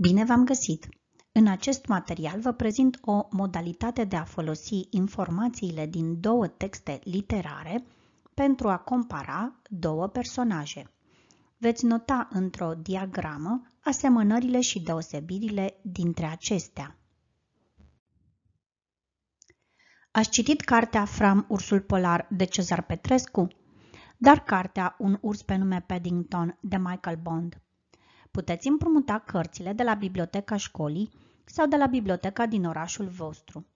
Bine v-am găsit! În acest material vă prezint o modalitate de a folosi informațiile din două texte literare pentru a compara două personaje. Veți nota într-o diagramă asemănările și deosebirile dintre acestea. Ați citit cartea Fram Ursul Polar de Cezar Petrescu? Dar cartea Un urs pe nume Paddington de Michael Bond Puteți împrumuta cărțile de la biblioteca școlii sau de la biblioteca din orașul vostru.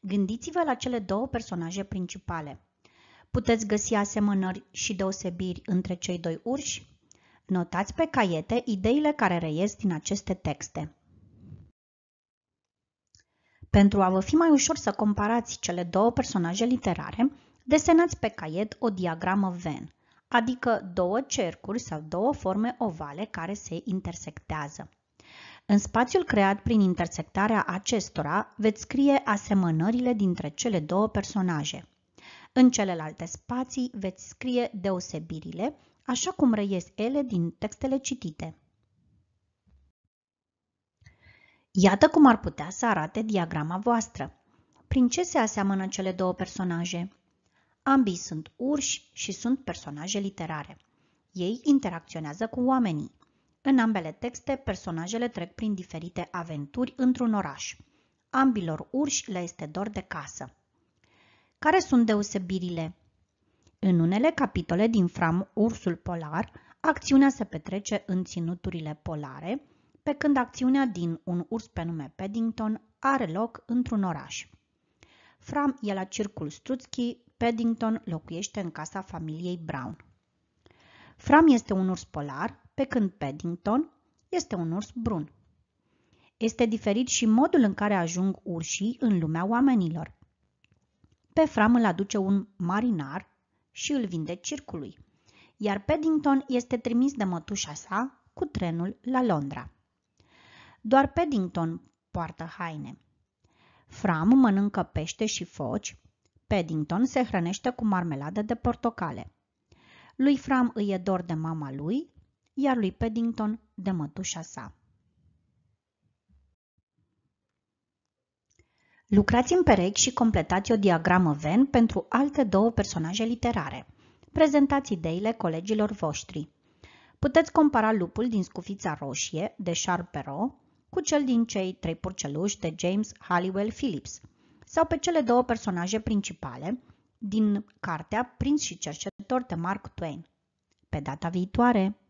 Gândiți-vă la cele două personaje principale. Puteți găsi asemănări și deosebiri între cei doi urși? Notați pe caiete ideile care reiesc din aceste texte. Pentru a vă fi mai ușor să comparați cele două personaje literare, desenați pe caiet o diagramă Venn adică două cercuri sau două forme ovale care se intersectează. În spațiul creat prin intersectarea acestora veți scrie asemănările dintre cele două personaje. În celelalte spații veți scrie deosebirile, așa cum reies ele din textele citite. Iată cum ar putea să arate diagrama voastră. Prin ce se aseamănă cele două personaje? Ambii sunt urși și sunt personaje literare. Ei interacționează cu oamenii. În ambele texte, personajele trec prin diferite aventuri într-un oraș. Ambilor urși le este dor de casă. Care sunt deosebirile? În unele capitole din Fram Ursul Polar, acțiunea se petrece în ținuturile polare, pe când acțiunea din un urs pe nume Paddington are loc într-un oraș. Fram e la circul Struțchi, Paddington locuiește în casa familiei Brown. Fram este un urs polar, pe când Paddington este un urs brun. Este diferit și modul în care ajung urșii în lumea oamenilor. Pe Fram îl aduce un marinar și îl vinde circului, iar Paddington este trimis de mătușa sa cu trenul la Londra. Doar Paddington poartă haine. Fram mănâncă pește și foci, Paddington se hrănește cu marmeladă de portocale. Lui Fram îi e dor de mama lui, iar lui Paddington de mătușa sa. Lucrați în perechi și completați o diagramă Venn pentru alte două personaje literare. Prezentați ideile colegilor voștri. Puteți compara lupul din Scufița Roșie de Charles Perrault cu cel din cei trei purceluși de James Halliwell Phillips – sau pe cele două personaje principale din cartea Prinț și cercetător de Mark Twain. Pe data viitoare!